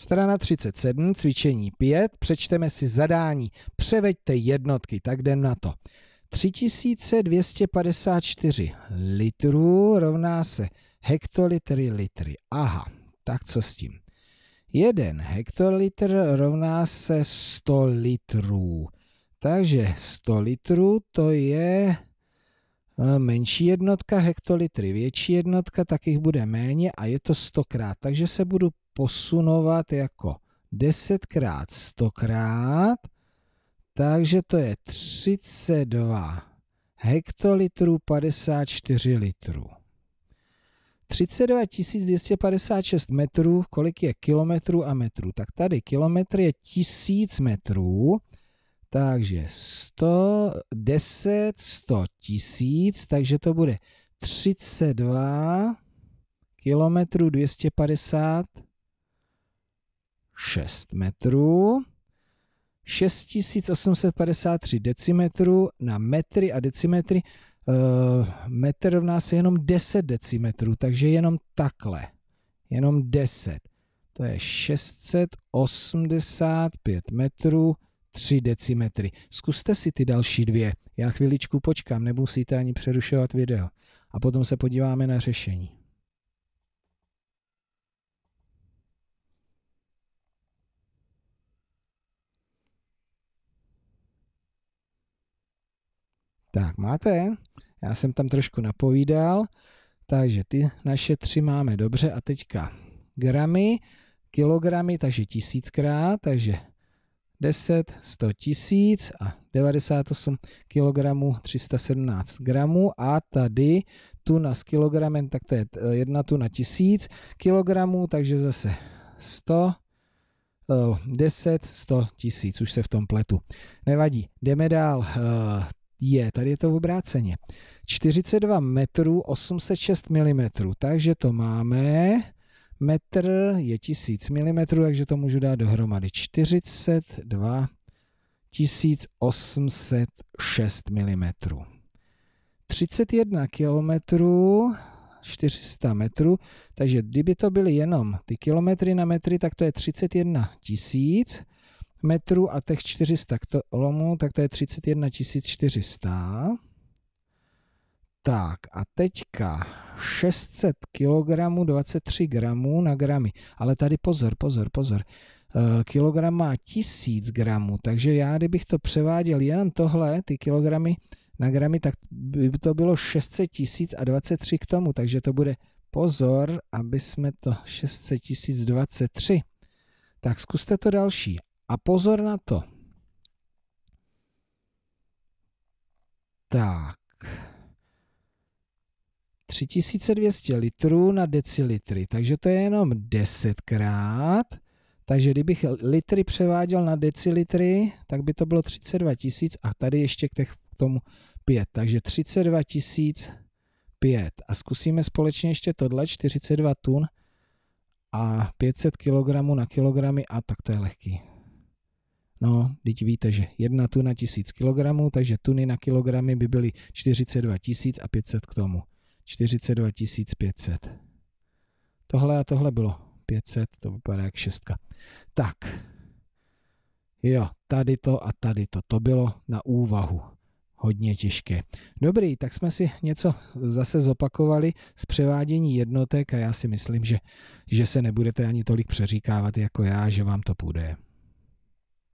Strana 37, cvičení 5, přečteme si zadání. Převeďte jednotky, tak jdem na to. 3254 litrů rovná se hektolitry litry. Aha, tak co s tím? 1 hektolitr rovná se 100 litrů. Takže 100 litrů to je eh, menší jednotka, hektolitry větší jednotka, tak jich bude méně a je to 100 krát. Takže se budu posunovat jako 10 krát 100 krát, takže to je 32 hektolitrů 54 litrů. 32 256 metrů, kolik je kilometrů a metrů? Tak tady kilometr je 1000 metrů, takže 100, 10, 100 tisíc, takže to bude 32 kilometrů 250 6 metrů, 6853 decimetrů na metry a decimetry. uh, Metr rovná se jenom 10 decimetrů, takže jenom takhle. Jenom 10. To je 685 metrů 3 decimetry. Zkuste si ty další dvě. Já chviličku počkám, nemusíte ani přerušovat video. A potom se podíváme na řešení. Tak, máte? Já jsem tam trošku napovídal, takže ty naše tři máme dobře a teďka gramy, kilogramy, takže tisíckrát, takže 10, 100 tisíc a 98 kg 317 gramů a tady tuna s kilogramem, tak to je eh, jedna tuna tisíc kilogramů, takže zase 100, 10, 100 tisíc, už se v tom pletu. Nevadí, jdeme dál. Eh, je, tady je to v obráceně, 42 metrů 806 mm, takže to máme, metr je 1000 mm, takže to můžu dát dohromady 42 1806 mm. 31 km 400 metrů, takže kdyby to byly jenom ty kilometry na metry, tak to je 31 tisíc metrů a těch 400 lomů, tak to je 31 400. Tak a teďka 600 kg, 23 gramů na gramy. Ale tady pozor, pozor, pozor. E, kilogram má 1000 gramů, takže já kdybych to převáděl jenom tohle, ty kilogramy na gramy, tak by to bylo 600 tisíc a 23 k tomu, takže to bude pozor, aby jsme to 600 tisíc 23. Tak zkuste to další. A pozor na to. Tak. 3200 litrů na decilitry, takže to je jenom 10 krát. Takže kdybych litry převáděl na decilitry, tak by to bylo 32 tisíc a tady ještě k, tomu 5. Takže 32 tisíc 5. A zkusíme společně ještě tohle, 42 tun a 500 kg na kilogramy a tak to je lehký. No, teď víte, že jedna tuna tisíc kilogramů, takže tuny na kilogramy by byly 42 tisíc a 500 k tomu. 42 500. Tohle a tohle bylo 500, to vypadá jak šestka. Tak, jo, tady to a tady to, to bylo na úvahu. Hodně těžké. Dobrý, tak jsme si něco zase zopakovali z převádění jednotek a já si myslím, že, že se nebudete ani tolik přeříkávat jako já, že vám to půjde.